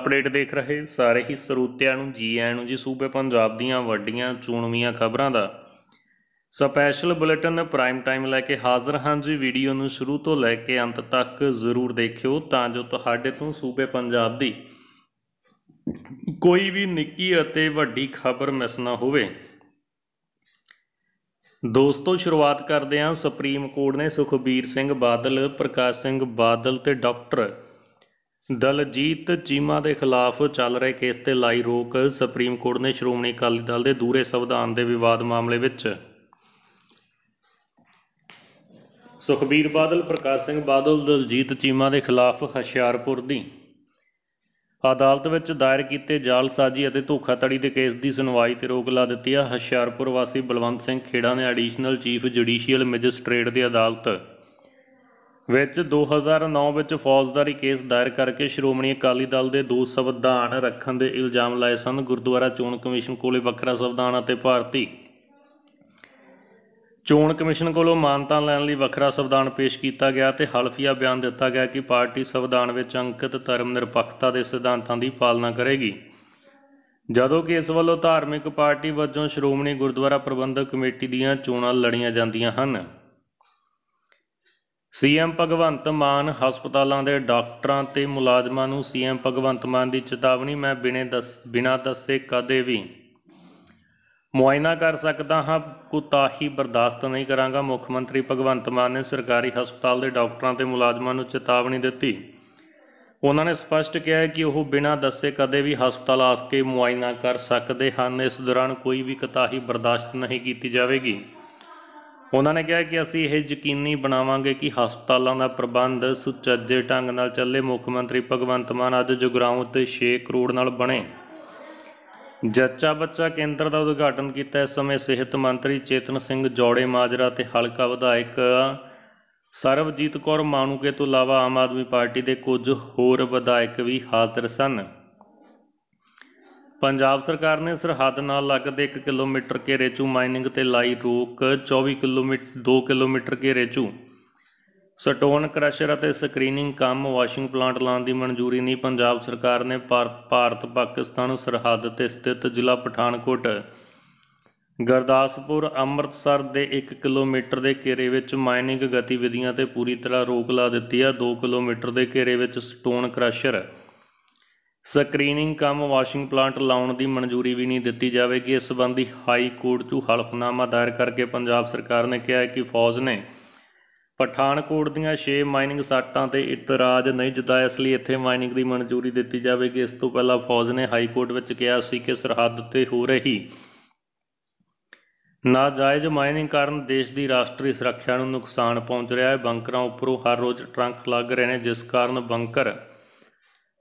update ਦੇਖ ਰਹੇ ਸਾਰੇ ਹੀ ਸਰੋਤਿਆਂ ਨੂੰ ਜੀ ਆਇਆਂ ਨੂੰ ਜੀ ਸੂਬੇ ਪੰਜਾਬ ਦੀਆਂ ਵੱਡੀਆਂ ਚੋਣਵੀਆਂ ਖਬਰਾਂ ਦਾ ਸਪੈਸ਼ਲ ਬੁਲੇਟਿਨ ਪ੍ਰਾਈਮ ਟਾਈਮ ਲੈ ਕੇ ਹਾਜ਼ਰ ਹਾਂ ਜੀ ਵੀਡੀਓ ਨੂੰ ਸ਼ੁਰੂ ਤੋਂ ਲੈ ਕੇ ਅੰਤ ਤੱਕ ਜ਼ਰੂਰ ਦੇਖਿਓ ਤਾਂ ਜੋ ਤੁਹਾਡੇ ਤੋਂ ਸੂਬੇ ਪੰਜਾਬ ਦੀ ਕੋਈ ਵੀ ਨਿੱਕੀ ਅਤੇ ਵੱਡੀ ਖਬਰ ਮਿਸ ਨਾ ਹੋਵੇ ਦੋਸਤੋ ਸ਼ੁਰੂਆਤ ਕਰਦੇ ਹਾਂ ਸੁਪਰੀਮ ਕੋਰਟ ਨੇ ਸੁਖਬੀਰ ਸਿੰਘ ਬਾਦਲ ਪ੍ਰਕਾਸ਼ ਸਿੰਘ ਬਾਦਲ ਤੇ ਡਾਕਟਰ ਦਲਜੀਤ ਚੀਮਾ ਦੇ ਖਿਲਾਫ ਚੱਲ ਰਹੇ ਕੇਸ ਤੇ ਲਾਈ ਰੋਕ ਸੁਪਰੀਮ ਕੋਰਟ ਨੇ ਸ਼੍ਰੋਮਣੀ ਅਕਾਲੀ ਦਲ ਦੇ ਦੂਰੇ ਸੰਵਿਧਾਨ ਦੇ ਵਿਵਾਦ ਮਾਮਲੇ ਵਿੱਚ ਸੁਖਬੀਰ ਬਾਦਲ ਪ੍ਰਕਾਸ਼ ਸਿੰਘ ਬਾਦਲ ਦਲਜੀਤ ਚੀਮਾ ਦੇ ਖਿਲਾਫ ਹਸ਼ਿਆਰਪੁਰ ਦੀ ਅਦਾਲਤ ਵਿੱਚ ਦਾਇਰ ਕੀਤੇ ਜਾਲਸਾਜ਼ੀ ਅਤੇ ਧੋਖਾਧੜੀ ਦੇ ਕੇਸ ਦੀ ਸੁਣਵਾਈ ਤੇ ਰੋਕ ਲਾ ਦਿੱਤੀ ਹੈ ਹਸ਼ਿਆਰਪੁਰ ਵਾਸੀ ਬਲਵੰਤ ਸਿੰਘ ਖੇੜਾ ਨੇ ਐਡੀਸ਼ਨਲ ਚੀਫ ਜੁਡੀਸ਼ੀਅਲ ਮੈਜਿਸਟ੍ਰੇਟ ਦੀ ਅਦਾਲਤ ਵਿੱਚ 2009 ਵਿੱਚ ਫੌਜਦਾਰੀ ਕੇਸ ਦਾਇਰ ਕਰਕੇ ਸ਼੍ਰੋਮਣੀ ਅਕਾਲੀ ਦਲ ਦੇ ਦੋ ਸੰਵਿਧਾਨ ਰੱਖਣ ਦੇ ਇਲਜ਼ਾਮ ਲਾਏ ਸਨ ਗੁਰਦੁਆਰਾ ਚੋਣ ਕਮਿਸ਼ਨ ਕੋਲੇ ਵੱਖਰਾ ਸੰਵਿਧਾਨ ਅਤੇ ਭਾਰਤੀ ਚੋਣ ਕਮਿਸ਼ਨ ਕੋਲੋਂ ਮਾਨਤਾ ਲੈਣ ਲਈ ਵੱਖਰਾ ਸੰਵਿਧਾਨ ਪੇਸ਼ ਕੀਤਾ ਗਿਆ ਤੇ ਹਲਫੀਆ ਬਿਆਨ ਦਿੱਤਾ ਗਿਆ ਕਿ ਪਾਰਟੀ ਸੰਵਿਧਾਨ ਵਿੱਚ ਅੰਕਿਤ ਧਰਮ ਨਿਰਪੱਖਤਾ ਦੇ ਸਿਧਾਂਤਾਂ ਦੀ ਪਾਲਣਾ ਕਰੇਗੀ ਜਦੋਂ ਕਿ ਇਸ ਵੱਲੋਂ ਧਾਰਮਿਕ ਪਾਰਟੀ ਵੱਜੋਂ ਸ਼੍ਰੋਮਣੀ ਗੁਰਦੁਆਰਾ ਪ੍ਰਬੰਧਕ ਕਮੇਟੀ ਦੀਆਂ ਚੋਣਾਂ ਲੜੀਆਂ ਜਾਂਦੀਆਂ ਹਨ ਸੀਐਮ ਭਗਵੰਤ ਮਾਨ ਹਸਪਤਾਲਾਂ ਦੇ ਡਾਕਟਰਾਂ ਤੇ ਮੁਲਾਜ਼ਮਾਂ ਨੂੰ ਸੀਐਮ ਭਗਵੰਤ ਮਾਨ ਦੀ ਚੇਤਾਵਨੀ ਮੈਂ ਬਿਨੇ ਦੱਸ ਬਿਨਾ ਦੱਸੇ ਕਦੇ ਵੀ ਮੁਆਇਨਾ ਕਰ ਸਕਦਾ ਹਾਂ ਕੁਤਾਹੀ ਬਰਦਾਸ਼ਤ ਨਹੀਂ ਕਰਾਂਗਾ ਮੁੱਖ ਮੰਤਰੀ ਭਗਵੰਤ ਮਾਨ ਨੇ ਸਰਕਾਰੀ ਹਸਪਤਾਲ ਦੇ ਡਾਕਟਰਾਂ ਤੇ ਮੁਲਾਜ਼ਮਾਂ ਨੂੰ ਚੇਤਾਵਨੀ ਦਿੱਤੀ ਉਹਨਾਂ ਨੇ ਸਪਸ਼ਟ ਕਿਹਾ ਕਿ ਉਹ ਬਿਨਾ ਦੱਸੇ ਕਦੇ ਵੀ ਹਸਪਤਾਲ ਆ ਕੇ ਮੁਆਇਨਾ ਕਰ ਸਕਦੇ ਹਨ ਇਸ ਦੌਰਾਨ ਕੋਈ ਵੀ ਕੁਤਾਹੀ ਬਰਦਾਸ਼ਤ ਨਹੀਂ ਕੀਤੀ ਜਾਵੇਗੀ ਉਹਨਾਂ ਨੇ ਕਿਹਾ ਕਿ ਅਸੀਂ ਇਹ ਯਕੀਨੀ ਬਣਾਵਾਂਗੇ ਕਿ ਹਸਪਤਾਲਾਂ ਦਾ ਪ੍ਰਬੰਧ ਸੁਚੱਜੇ ਢੰਗ ਨਾਲ ਚੱਲੇ ਮੁੱਖ ਮੰਤਰੀ ਭਗਵੰਤ ਮਾਨ ਅੱਜ ਜੁਗਰਾਉਂ ਤੇ 6 ਕਰੋੜ ਨਾਲ ਬਣੇ ਜੱਚਾ ਬੱਚਾ ਕੇਂਦਰ ਦਾ ਉਦਘਾਟਨ ਕੀਤਾ ਇਸ ਸਮੇਂ ਸਿਹਤ ਮੰਤਰੀ ਚੇਤਨ ਸਿੰਘ ਜੋੜੇ ਮਾਜਰਾ ਤੇ ਹਲਕਾ ਵਿਧਾਇਕ ਸਰਵਜੀਤ ਕੌਰ ਮਾਨੂਕੇ ਤੋਂ ਇਲਾਵਾ ਆਮ ਆਦਮੀ ਪਾਰਟੀ ਦੇ ਕੁਝ ਹੋਰ ਵਿਧਾਇਕ ਵੀ ਹਾਜ਼ਰ ਸਨ ਪੰਜਾਬ ਸਰਕਾਰ ਨੇ ਸਰਹੱਦ ਨਾਲ ਲੱਗਦੇ 1 ਕਿਲੋਮੀਟਰ ਘੇਰੇ 'ਚ ਮਾਈਨਿੰਗ ਤੇ ਲਾਈ ਰੋਕ 24 ਕਿਲੋਮੀਟਰ 2 ਕਿਲੋਮੀਟਰ ਘੇਰੇ 'ਚ ਸਟੋਨ ਕ੍ਰਸ਼ਰ ਅਤੇ ਸਕਰੀਨਿੰਗ ਕੰਮ ਵਾਸ਼ਿੰਗ ਪਲਾਂਟ ਲਾਉਣ ਦੀ ਮਨਜ਼ੂਰੀ ਨਹੀਂ ਪੰਜਾਬ ਸਰਕਾਰ ਨੇ ਭਾਰਤ ਪਾਕਿਸਤਾਨ ਸਰਹੱਦ ਤੇ ਸਥਿਤ ਜ਼ਿਲ੍ਹਾ ਪਠਾਨਕੋਟ ਗਰਦਾਸਪੁਰ ਅੰਮ੍ਰਿਤਸਰ ਦੇ 1 ਕਿਲੋਮੀਟਰ ਦੇ ਘੇਰੇ ਵਿੱਚ ਮਾਈਨਿੰਗ ਗਤੀਵਿਧੀਆਂ ਤੇ ਪੂਰੀ ਤਰ੍ਹਾਂ ਰੋਕ ਲਾ ਦਿੱਤੀ ਹੈ 2 ਕਿਲੋਮੀਟਰ ਦੇ ਘੇਰੇ ਵਿੱਚ ਸਟੋਨ ਕ੍ਰਸ਼ਰ ਸਕਰੀਨਿੰਗ ਕੰਮ ਵਾਸ਼ਿੰਗ ਪਲਾਂਟ ਲਾਉਣ ਦੀ ਮਨਜ਼ੂਰੀ ਵੀ ਨਹੀਂ ਦਿੱਤੀ ਜਾਵੇਗੀ ਇਸ ਸੰਬੰਧੀ ਹਾਈ ਕੋਰਟ 'ਚ ਹਲਫਨਾਮਾ ਦਾਇਰ ਕਰਕੇ ਪੰਜਾਬ ਸਰਕਾਰ ਨੇ ਕਿਹਾ ਹੈ ਕਿ ਫੌਜ ਨੇ ਪਠਾਨਕੋਟ ਦੀਆਂ 6 ਮਾਈਨਿੰਗ ਸਾਟਾਂ ਤੇ ਇਤਰਾਜ਼ ਨਹੀਂ ਜਤਾਇਆ ਇਸ ਲਈ ਇੱਥੇ ਮਾਈਨਿੰਗ ਦੀ ਮਨਜ਼ੂਰੀ ਦਿੱਤੀ ਜਾਵੇਗੀ ਇਸ ਤੋਂ ਪਹਿਲਾਂ ਫੌਜ ਨੇ ਹਾਈ ਕੋਰਟ ਵਿੱਚ ਕਿਹਾ ਸੀ ਕਿ ਸਰਹੱਦ ਉੱਤੇ ਹੋ ਰਹੀ ਨਾਜਾਇਜ਼ ਮਾਈਨਿੰਗ ਕਾਰਨ ਦੇਸ਼ ਦੀ ਰਾਸ਼ਟਰੀ ਸੁਰੱਖਿਆ ਨੂੰ ਨੁਕਸਾਨ ਪਹੁੰਚ ਰਿਹਾ ਹੈ ਬੰਕਰਾਂ ਉੱਪਰੋਂ ਹਰ ਰੋਜ਼ ਟਰੰਕ ਲੱਗ ਰਹੇ ਨੇ ਜਿਸ ਕਾਰਨ ਬੰਕਰ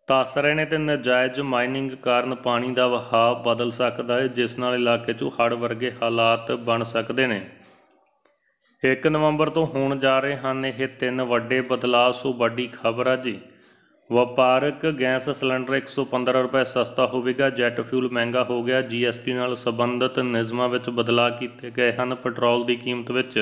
ਦੱਸ ਰਹੇ ਨੇ ਤੇ ਨਜਾਇਜ਼ ਮਾਈਨਿੰਗ ਕਾਰਨ ਪਾਣੀ ਦਾ ਵਹਾਅ ਬਦਲ ਸਕਦਾ ਹੈ ਜਿਸ ਨਾਲ ਇਲਾਕੇ 'ਚ ਹੜ ਵਰਗੇ ਹਾਲਾਤ ਬਣ ਸਕਦੇ ਨੇ 1 ਨਵੰਬਰ ਤੋਂ ਹੋਣ ਜਾ ਰਹੇ ਹਨ ਇਹ ਤਿੰਨ ਵੱਡੇ ਬਦਲਾਅ ਸੋ ਵੱਡੀ ਖਬਰ ਆ ਜੀ ਵਪਾਰਕ ਗੈਸ ਸਿਲੰਡਰ 115 ਰੁਪਏ ਸਸਤਾ ਹੋਵੇਗਾ ਜੈਟ ਫਿਊਲ ਮਹਿੰਗਾ ਹੋ ਗਿਆ ਜੀਐਸਟੀ ਨਾਲ ਸੰਬੰਧਿਤ ਨਿਯਮਾਂ ਵਿੱਚ ਬਦਲਾਅ ਕੀਤੇ ਗਏ ਹਨ ਪੈਟਰੋਲ ਦੀ ਕੀਮਤ ਵਿੱਚ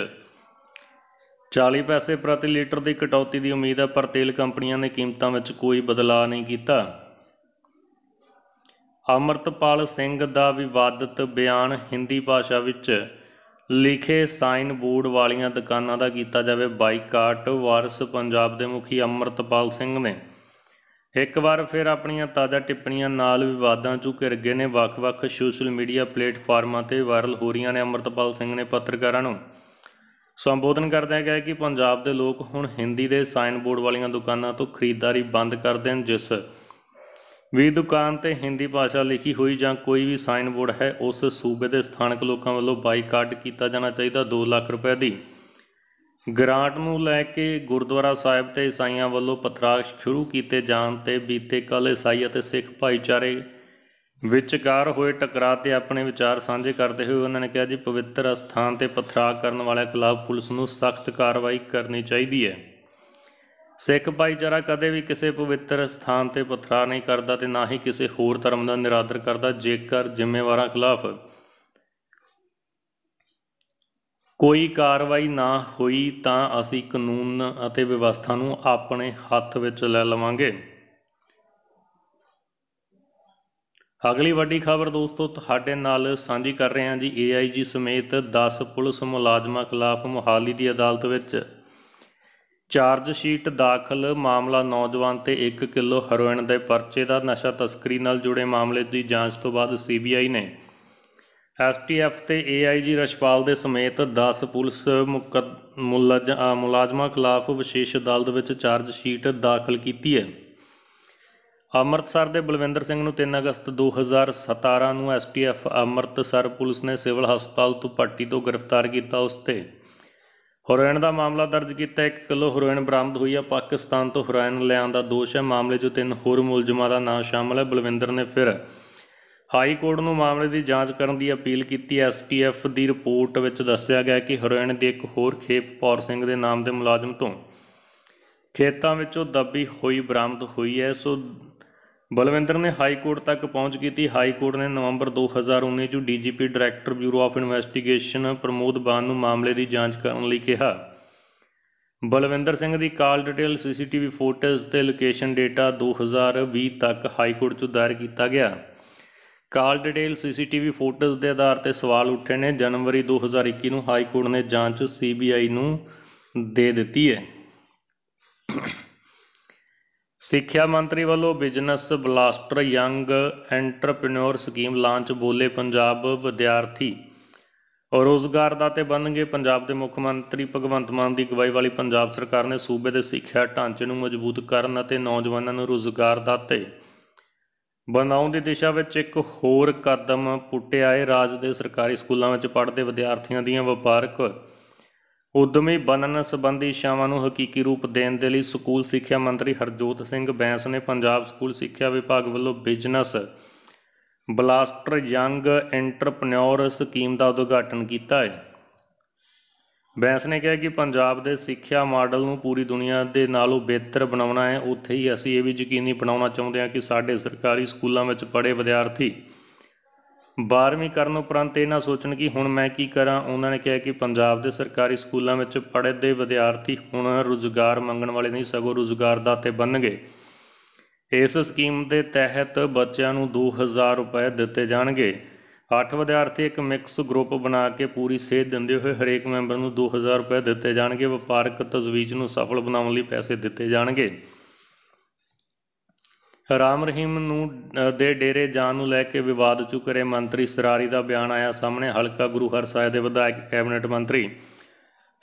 40 ਪੈਸੇ ਪ੍ਰਤੀ ਲੀਟਰ ਦੀ ਕਟੌਤੀ ਦੀ ਉਮੀਦ ਹੈ ਪਰ ਤੇਲ ਕੰਪਨੀਆਂ ਨੇ ਕੀਮਤਾਂ ਵਿੱਚ ਕੋਈ ਬਦਲਾਅ ਨਹੀਂ ਕੀਤਾ ਅਮਰਤਪਾਲ ਸਿੰਘ ਦਾ ਵਿਵਾਦਤ ਬਿਆਨ ਹਿੰਦੀ ਭਾਸ਼ਾ ਵਿੱਚ ਲਿਖੇ ਸਾਈਨ ਬੋਰਡ ਵਾਲੀਆਂ ਦੁਕਾਨਾਂ ਦਾ ਕੀਤਾ ਜਾਵੇ ਬਾਈਕਾਟ ਵਾਰਸ ਪੰਜਾਬ ਦੇ ਮੁਖੀ ਅਮਰਤਪਾਲ ਸਿੰਘ ਨੇ ਇੱਕ ਵਾਰ ਫਿਰ ਆਪਣੀਆਂ ਤਾਜ਼ਾ ਟਿੱਪਣੀਆਂ ਨਾਲ ਵਿਵਾਦਾਂ 'ਚ ਘਿਰ ਗਏ ਨੇ ਵੱਖ-ਵੱਖ ਸੋਸ਼ਲ ਮੀਡੀਆ ਪਲੇਟਫਾਰਮਾਂ ਤੇ ਵਾਇਰਲ ਹੋ ਰਹੀਆਂ ਨੇ ਅਮਰਤਪਾਲ ਸਿੰਘ ਨੇ ਪੱਤਰਕਾਰਾਂ ਨੂੰ ਸੰਬੋਧਨ ਕਰਦਿਆਂ ਕਿਹਾ ਕਿ ਪੰਜਾਬ ਦੇ ਲੋਕ ਹੁਣ ਹਿੰਦੀ ਦੇ ਸਾਈਨ ਬੋਰਡ ਵਾਲੀਆਂ ਦੁਕਾਨਾਂ ਤੋਂ ਖਰੀਦਦਾਰੀ ਬੰਦ ਕਰ ਦੇਣ ਜਿਸ ਵੀ ਦੁਕਾਨ ਤੇ ਹਿੰਦੀ ਭਾਸ਼ਾ ਲਿਖੀ ਹੋਈ ਜਾਂ ਕੋਈ ਵੀ ਸਾਈਨ ਬੋਰਡ ਹੈ ਉਸ ਸੂਬੇ ਦੇ ਸਥਾਨਕ ਲੋਕਾਂ ਵੱਲੋਂ ਬਾਈਕਾਟ ਕੀਤਾ ਜਾਣਾ ਚਾਹੀਦਾ 2 ਲੱਖ ਰੁਪਏ ਦੀ ਗ੍ਰਾਂਟ ਨੂੰ ਲੈ ਕੇ ਗੁਰਦੁਆਰਾ ਸਾਹਿਬ ਤੇ ਈਸਾਈਆਂ ਵੱਲੋਂ ਪਤਰਾਸ਼ ਸ਼ੁਰੂ ਕੀਤੇ ਜਾਣ ਤੇ ਬੀਤੇ ਕੱਲ ਈਸਾਈ ਅਤੇ ਸਿੱਖ ਭਾਈਚਾਰੇ ਵਿਚਕਾਰ ਹੋਏ ਟਕਰਾਅ ਤੇ ਆਪਣੇ ਵਿਚਾਰ ਸਾਂਝੇ ਕਰਦੇ ਹੋਏ ਉਹਨਾਂ ਨੇ ਕਿਹਾ ਜੀ ਪਵਿੱਤਰ ਅਸਥਾਨ ਤੇ ਪਥਰਾ ਕਰਨ ਵਾਲਿਆਂ ਖਿਲਾਫ ਪੁਲਿਸ ਨੂੰ ਸਖਤ ਕਾਰਵਾਈ ਕਰਨੀ ਚਾਹੀਦੀ ਹੈ ਸਿੱਖ ਭਾਈਚਾਰਾ ਕਦੇ ਵੀ ਕਿਸੇ ਪਵਿੱਤਰ ਸਥਾਨ ਤੇ ਪਥਰਾ ਨਹੀਂ ਕਰਦਾ ਤੇ ਨਾ ਹੀ ਕਿਸੇ ਹੋਰ ਧਰਮ ਦਾ ਨਿਰਾਦਰ ਕਰਦਾ ਜੇਕਰ ਜ਼ਿੰਮੇਵਾਰਾਂ ਖਿਲਾਫ ਕੋਈ ਕਾਰਵਾਈ ਨਾ ਹੋਈ ਤਾਂ ਅਸੀਂ ਕਾਨੂੰਨ ਅਤੇ ਵਿਵਸਥਾ ਨੂੰ ਆਪਣੇ ਹੱਥ ਵਿੱਚ ਲੈ ਲਵਾਂਗੇ ਅਗਲੀ ਵੱਡੀ ਖਬਰ ਦੋਸਤੋ ਤੁਹਾਡੇ ਨਾਲ ਸਾਂਝੀ ਕਰ ਰਹੇ ਹਾਂ ਜੀ ਏਆਈਜੀ ਸਮੇਤ 10 ਪੁਲਿਸ ਮੁਲਾਜ਼ਮਾਂ ਖਿਲਾਫ ਮੁਹਾਲੀ ਦੀ ਅਦਾਲਤ ਵਿੱਚ ਚਾਰਜ ਸ਼ੀਟ ਦਾਖਲ ਮਾਮਲਾ ਨੌਜਵਾਨ ਤੇ 1 ਕਿਲੋ ਹੈਰੋਇਨ ਦੇ ਪਰਚੇ ਦਾ ਨਸ਼ਾ ਤਸਕਰੀ ਨਾਲ ਜੁੜੇ ਮਾਮਲੇ ਦੀ ਜਾਂਚ ਤੋਂ ਬਾਅਦ ਸੀਬੀਆਈ ਨੇ ਐਸਟੀਐਫ ਤੇ ਏਆਈਜੀ ਰਸ਼ਪਾਲ ਦੇ ਸਮੇਤ 10 ਪੁਲਿਸ ਮੁਲਾਜ਼ਮਾਂ ਖਿਲਾਫ ਵਿਸ਼ੇਸ਼ ਅਦਾਲਤ ਵਿੱਚ ਚਾਰਜ ਸ਼ੀਟ ਦਾਖਲ ਕੀਤੀ ਹੈ ਅੰਮ੍ਰਿਤਸਰ ਦੇ ਬਲਵਿੰਦਰ ਸਿੰਘ ਨੂੰ 3 ਅਗਸਤ 2017 ਨੂੰ ਐਸਟੀਐਫ ਅੰਮ੍ਰਿਤਸਰ ਪੁਲਿਸ ਨੇ ਸਿਵਲ ਹਸਪਤਾਲ ਤੋਂ ਪੱਟੀ ਤੋਂ ਗ੍ਰਿਫਤਾਰ ਕੀਤਾ ਉਸ ਤੇ ਹੈਰੋਇਨ ਦਾ ਮਾਮਲਾ ਦਰਜ ਕੀਤਾ 1 ਕਿਲੋ ਹਰੋਇਨ ਬਰਾਮਦ ਹੋਈ ਆ ਪਾਕਿਸਤਾਨ ਤੋਂ ਹਰੋਇਨ ਲਿਆਉਣ ਦਾ ਦੋਸ਼ ਹੈ ਮਾਮਲੇ 'ਚ ਤਿੰਨ ਹੋਰ ਮੁਲਜ਼ਮਾਂ ਦਾ ਨਾਮ ਸ਼ਾਮਲ ਹੈ ਬਲਵਿੰਦਰ ਨੇ ਫਿਰ ਹਾਈ ਕੋਰਟ ਨੂੰ ਮਾਮਲੇ ਦੀ ਜਾਂਚ ਕਰਨ ਦੀ ਅਪੀਲ ਕੀਤੀ ਐਸਟੀਐਫ ਦੀ ਰਿਪੋਰਟ ਵਿੱਚ ਦੱਸਿਆ ਗਿਆ ਕਿ ਹਰੋਇਨ ਦੀ ਇੱਕ ਹੋਰ ਖੇਪ ਪੌਰ ਸਿੰਘ ਦੇ ਨਾਮ ਦੇ ਮੁਲਾਜ਼ਮ ਤੋਂ ਖੇਤਾਂ ਵਿੱਚੋਂ ਦੱਬੀ ਹੋਈ ਬਰਾਮਦ ਹੋਈ ਹੈ ਸੋ ਬਲਵਿੰਦਰ ਨੇ ਹਾਈ ਕੋਰਟ ਤੱਕ ਪਹੁੰਚ ਕੀਤੀ ਹਾਈ ਕੋਰਟ ਨੇ ਨਵੰਬਰ 2019 ਚ DGP director bureau of investigation Pramod Ban ਨੂੰ ਮਾਮਲੇ ਦੀ ਜਾਂਚ ਕਰਨ ਲਈ ਕਿਹਾ ਬਲਵਿੰਦਰ ਸਿੰਘ ਦੀ ਕਾਲ ਡਿਟੇਲ ਸੀਸੀਟੀਵੀ ਫੋਟੋਜ਼ ਤੇ ਲੋਕੇਸ਼ਨ ਡਾਟਾ 2020 ਤੱਕ ਹਾਈ ਕੋਰਟ ਚ ਦਾਇਰ ਕੀਤਾ ਗਿਆ ਕਾਲ ਡਿਟੇਲ ਸੀਸੀਟੀਵੀ ਫੋਟੋਜ਼ ਦੇ ਆਧਾਰ ਤੇ ਸਵਾਲ ਉੱਠੇ ਨੇ ਜਨਵਰੀ 2021 ਨੂੰ ਹਾਈ ਕੋਰਟ ਨੇ ਜਾਂਚ ਸੀਬੀਆਈ ਨੂੰ ਦੇ ਦਿੱਤੀ ਹੈ ਸਿੱਖਿਆ ਮੰਤਰੀ ਵੱਲੋਂ business blaster young entrepreneur scheme launch ਬੋਲੇ ਪੰਜਾਬ ਵਿਦਿਆਰਥੀ ਰੋਜ਼ਗਾਰ ਦਾ ਤੇ ਬਣਨਗੇ ਪੰਜਾਬ ਦੇ ਮੁੱਖ ਮੰਤਰੀ ਭਗਵੰਤ ਮਾਨ ਦੀ ਅਗਵਾਈ ਵਾਲੀ ਪੰਜਾਬ ਸਰਕਾਰ ਨੇ ਸੂਬੇ ਦੇ ਸਿੱਖਿਆ ਢਾਂਚੇ ਨੂੰ ਮਜ਼ਬੂਤ ਕਰਨ ਅਤੇ ਨੌਜਵਾਨਾਂ ਨੂੰ ਰੋਜ਼ਗਾਰ ਦਾਤੇ ਬਣਾਉਣ ਦੀ ਦਿਸ਼ਾ ਵਿੱਚ ਇੱਕ ਹੋਰ ਕਦਮ ਪੁੱਟਿਆ ਹੈ ਰਾਜ ਦੇ ਸਰਕਾਰੀ ਸਕੂਲਾਂ ਵਿੱਚ ਪੜ੍ਹਦੇ ਵਿਦਿਆਰਥੀਆਂ ਦੀਆਂ ਵਪਾਰਕ ਉਦਮੀ ਬਨਨ ਸੰਬੰਧੀ ਸ਼ਾਵਾਂ ਨੂੰ ਹਕੀਕੀ ਰੂਪ ਦੇਣ ਦੇ ਲਈ ਸਕੂਲ ਸਿੱਖਿਆ ਮੰਤਰੀ ਹਰਜੋਤ ਸਿੰਘ ਬੈਂਸ ਨੇ ਪੰਜਾਬ ਸਕੂਲ ਸਿੱਖਿਆ ਵਿਭਾਗ ਵੱਲੋਂ business blaster young entrepreneur scheme ਦਾ ਉਦਘਾਟਨ ਕੀਤਾ ਹੈ ਬੈਂਸ ਨੇ ਕਿਹਾ ਕਿ ਪੰਜਾਬ ਦੇ ਸਿੱਖਿਆ ਮਾਡਲ ਨੂੰ ਪੂਰੀ ਦੁਨੀਆ ਦੇ ਨਾਲੋਂ ਬਿਹਤਰ ਬਣਾਉਣਾ ਹੈ ਉੱਥੇ ਹੀ ਅਸੀਂ ਇਹ ਵੀ ਯਕੀਨੀ ਬਣਾਉਣਾ ਚਾਹੁੰਦੇ ਹਾਂ ਕਿ ਸਾਡੇ ਸਰਕਾਰੀ ਸਕੂਲਾਂ ਵਿੱਚ ਪੜ੍ਹੇ ਵਿਦਿਆਰਥੀ 12ਵੀਂ ਕਰਨ ਉਪਰੰਤ ਇਹ ਨਾ ਸੋਚਣ ਕਿ ਹੁਣ ਮੈਂ ਕੀ ਕਰਾਂ ਉਹਨਾਂ ਨੇ ਕਿਹਾ ਕਿ ਪੰਜਾਬ ਦੇ ਸਰਕਾਰੀ ਸਕੂਲਾਂ ਵਿੱਚ ਪੜ੍ਹੇ ਦੇ ਵਿਦਿਆਰਥੀ ਹੁਣ ਰੁਜ਼ਗਾਰ ਮੰਗਣ ਵਾਲੇ ਨਹੀਂ ਸਗੋਂ ਰੁਜ਼ਗਾਰ ਦਾਤੇ ਬਣਨਗੇ ਇਸ ਸਕੀਮ ਦੇ ਤਹਿਤ ਬੱਚਿਆਂ ਨੂੰ 2000 ਰੁਪਏ ਦਿੱਤੇ ਜਾਣਗੇ 8 ਵਿਦਿਆਰਥੀ ਇੱਕ ਮਿਕਸ ਗਰੁੱਪ ਬਣਾ ਕੇ ਪੂਰੀ ਸੇਧ ਦਿੰਦੇ ਹੋਏ ਹਰੇਕ ਮੈਂਬਰ ਨੂੰ 2000 ਰੁਪਏ ਦਿੱਤੇ ਜਾਣਗੇ ਵਪਾਰਕ ਤਜਵੀਜ਼ ਨੂੰ ਸਫਲ ਬਣਾਉਣ ਲਈ ਪੈਸੇ ਦਿੱਤੇ ਜਾਣਗੇ ਰਾਮ ਰਹੀਮ ਨੂੰ ਦੇ ਡੇਰੇ ਜਾਣ ਨੂੰ ਲੈ ਕੇ ਵਿਵਾਦ ਚੁੱਕਰੇ ਮੰਤਰੀ ਸਰਾਰੀ ਦਾ ਬਿਆਨ ਆਇਆ ਸਾਹਮਣੇ ਹਲਕਾ ਗੁਰੂ ਹਰਸਾਇ ਦੇ ਵਿਧਾਇਕ ਕੈਬਨਿਟ ਮੰਤਰੀ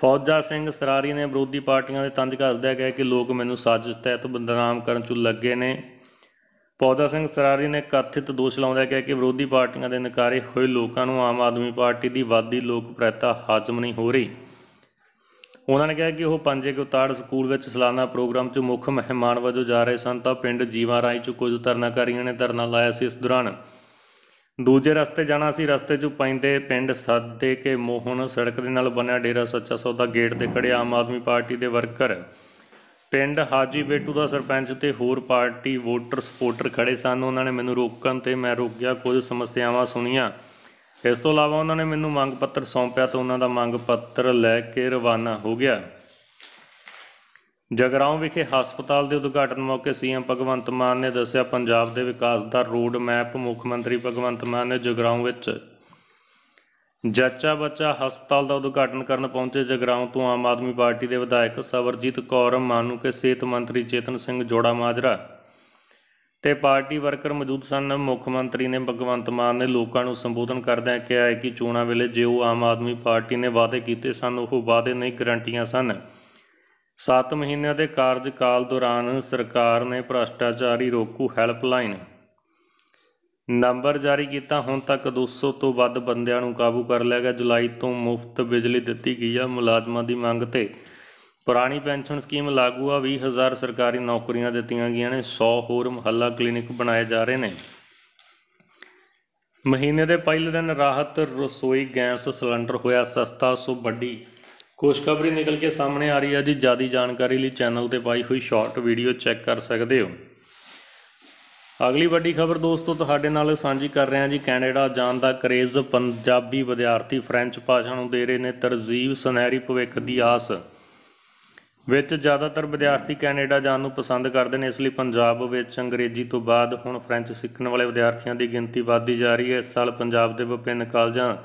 ਫੌਜਾ ਸਿੰਘ ਸਰਾਰੀ ਨੇ ਵਿਰੋਧੀ ਪਾਰਟੀਆਂ ਦੇ ਤੰਜ ਘਸਦਿਆ ਕਿ ਲੋਕ ਮੈਨੂੰ ਸਾਜ਼ਿਸ਼ ਤਹਿਤ ਬੰਦਨਾਮ ਕਰਨ ਚ ਲੱਗੇ ਨੇ ਫੌਜਾ ਸਿੰਘ ਸਰਾਰੀ ਨੇ ਕਥਿਤ ਦੋਸ਼ ਲਾਉਂਦਾ ਕਿਹਾ ਕਿ ਵਿਰੋਧੀ ਪਾਰਟੀਆਂ ਦੇ ਨਕਾਰੇ ਹੋਏ ਲੋਕਾਂ ਨੂੰ ਆਮ ਆਦਮੀ ਪਾਰਟੀ ਦੀ ਵਾਦੀ ਲੋਕਪ੍ਰਿਅਤਾ ਹਾਜ਼ਮ ਨਹੀਂ ਹੋ ਰਹੀ ਉਹਨਾਂ ਨੇ ਕਿਹਾ ਕਿ ਉਹ ਪੰਜੇ ਉਤਾੜ ਸਕੂਲ ਵਿੱਚ ਸਲਾਨਾ ਪ੍ਰੋਗਰਾਮ 'ਚ ਮੁੱਖ ਮਹਿਮਾਨ ਵਜੋਂ ਜਾ ਰਹੇ ਸਨ ਤਾਂ ਪਿੰਡ ਜੀਵਾ ਰਾਈ 'ਚ ਕੁਝ ਧਰਨਾਕਾਰੀਆਂ ਨੇ ਧਰਨਾ ਲਾਇਆ ਸੀ ਇਸ ਦੌਰਾਨ ਦੂਜੇ ਰਸਤੇ ਜਾਣਾ ਸੀ ਰਸਤੇ 'ਚ ਪੈਂਦੇ ਪਿੰਡ ਸੱਦੇ ਕੇ ਮੋਹਨ ਸੜਕ ਦੇ ਨਾਲ ਬਣਿਆ ਡੇਰਾ ਸੱਚਾ ਸੌਦਾ ਗੇਟ ਤੇ ਖੜੇ ਆਮ ਆਦਮੀ ਪਾਰਟੀ ਦੇ ਵਰਕਰ ਪਿੰਡ ਹਾਜੀ ਬੇਟੂ ਦਾ ਸਰਪੰਚ ਤੇ ਹੋਰ ਪਾਰਟੀ ਵੋਟਰ ਸਪੋਰਟਰ ਖੜੇ ਸਨ ਉਹਨਾਂ ਨੇ ਮੈਨੂੰ ਰੋਕਣ ਤੇ ਮੈਂ ਰੁਕ ਗਿਆ ਕੁਝ ਸਮੱਸਿਆਵਾਂ ਸੁਣੀਆਂ ਇਸ ਤੋਂ ਇਲਾਵਾ ਉਹਨਾਂ ਨੇ ਮੈਨੂੰ ਮੰਗ ਪੱਤਰ ਸੌਂਪਿਆ ਤੇ ਉਹਨਾਂ ਦਾ ਮੰਗ ਪੱਤਰ ਲੈ ਕੇ ਰਵਾਨਾ ਹੋ ਗਿਆ ਜਗਰਾਉਂ ਵਿਖੇ ਹਸਪਤਾਲ ਦੇ ਉਦਘਾਟਨ ਮੌਕੇ ਸੀਐਮ ਭਗਵੰਤ ਮਾਨ ਨੇ ਦੱਸਿਆ ਪੰਜਾਬ ਦੇ ਵਿਕਾਸ ਦਾ ਰੋਡ ਮੈਪ ਮੁੱਖ ਮੰਤਰੀ ਭਗਵੰਤ ਮਾਨ ਨੇ ਜਗਰਾਉਂ ਵਿੱਚ ਜੱਚਾ ਬੱਚਾ ਹਸਪਤਾਲ ਦਾ ਉਦਘਾਟਨ ਕਰਨ ਪਹੁੰਚੇ ਜਗਰਾਉਂ ਤੋਂ ਆਮ ਆਦਮੀ ਪਾਰਟੀ ਦੇ ਵਿਧਾਇਕ ਸਵਰਜੀਤ ਕੌਰ ਮਾਨੂ ਕੇ ਸਿਹਤ ਮੰਤਰੀ ਚੇਤਨ ਸਿੰਘ ਜੋੜਾ ਮਾਜਰਾ ਤੇ ਪਾਰਟੀ ਵਰਕਰ ਮੌਜੂਦ ਸਨ ਮੁੱਖ ਮੰਤਰੀ ਨੇ ਭਗਵੰਤ ਮਾਨ ਨੇ ਲੋਕਾਂ ਨੂੰ ਸੰਬੋਧਨ ਕਰਦਿਆਂ ਕਿਹਾ ਹੈ ਕਿ ਚੋਣਾਂ ਵੇਲੇ ਜੇ ਉਹ ਆਮ ਆਦਮੀ ਪਾਰਟੀ ਨੇ ਵਾਅਦੇ ਕੀਤੇ ਸਨ ਉਹ ਵਾਅਦੇ ਨਹੀਂ ਗਰੰਟੀਆਂ ਸਨ 7 ਮਹੀਨਿਆਂ ਦੇ ਕਾਰਜਕਾਲ ਦੌਰਾਨ ਸਰਕਾਰ ਨੇ ਭ੍ਰਸ਼ਟਾਚਾਰੀ ਰੋਕੂ ਹੈਲਪਲਾਈਨ ਨੰਬਰ ਜਾਰੀ ਕੀਤਾ ਹੁਣ ਤੱਕ 200 ਤੋਂ ਵੱਧ ਬੰਦਿਆਂ ਨੂੰ ਕਾਬੂ ਕਰ ਲਿਆ ਗਿਆ ਜੁਲਾਈ ਤੋਂ ਮੁਫਤ ਬਿਜਲੀ ਦਿੱਤੀ ਗਈ ਆ ਮੁਲਾਜ਼ਮਾਂ ਦੀ ਮੰਗ ਤੇ ਪੁਰਾਣੀ ਪੈਨਸ਼ਨ ਸਕੀਮ ਲਾਗੂ ਆ 20000 ਸਰਕਾਰੀ ਨੌਕਰੀਆਂ ਦਿੱਤੀਆਂ ਗਈਆਂ ਨੇ 100 ਹੋਰ ਮੁਹੱਲਾ ਕਲੀਨਿਕ ਬਣਾਏ ਜਾ ਰਹੇ ਨੇ ਮਹੀਨੇ ਦੇ ਪਹਿਲੇ ਦਿਨ ਰਾਹਤ ਰਸੋਈ ਗੈਸ ਸਿਲੰਡਰ ਹੋਇਆ ਸਸਤਾ ਸੋ ਵੱਡੀ ਖੁਸ਼ਖਬਰੀ ਨਿਕਲ ਕੇ ਸਾਹਮਣੇ ਆ ਰਹੀ ਹੈ ਜੀ ਜਿਆਦਾ ਜਾਣਕਾਰੀ ਲਈ ਚੈਨਲ ਤੇ ਪਾਈ ਹੋਈ ਸ਼ਾਰਟ ਵੀਡੀਓ ਚੈੱਕ ਕਰ ਸਕਦੇ ਹੋ ਅਗਲੀ ਵੱਡੀ ਖਬਰ ਦੋਸਤੋ ਤੁਹਾਡੇ ਨਾਲ ਸਾਂਝੀ ਕਰ ਰਹੇ ਹਾਂ ਜੀ ਕੈਨੇਡਾ ਜਾਣ ਦਾ ਕਰੇਜ਼ ਪੰਜਾਬੀ ਵਿਦਿਆਰਥੀ ਫ੍ਰੈਂਚ ਭਾਸ਼ਾ ਨੂੰ ਦੇ ਰਹੇ ਨੇ ਤਰਜੀਬ ਸੁਨਹਿਰੀ ਭਵਿੱਖ ਦੀ ਆਸ ਵਿੱਚ ਜ਼ਿਆਦਾਤਰ ਵਿਦਿਆਰਥੀ ਕੈਨੇਡਾ ਜਾਣ ਨੂੰ ਪਸੰਦ ਕਰਦੇ ਨੇ ਇਸ ਲਈ ਪੰਜਾਬ ਵਿੱਚ ਅੰਗਰੇਜ਼ੀ ਤੋਂ ਬਾਅਦ ਹੁਣ ਫ੍ਰੈਂਚ ਸਿੱਖਣ ਵਾਲੇ ਵਿਦਿਆਰਥੀਆਂ ਦੀ ਗਿਣਤੀ ਵਧਦੀ ਜਾ ਰਹੀ ਹੈ ਇਸ ਸਾਲ ਪੰਜਾਬ ਦੇ ਵਿਭਿੰਨ ਕਾਲਜਾਂ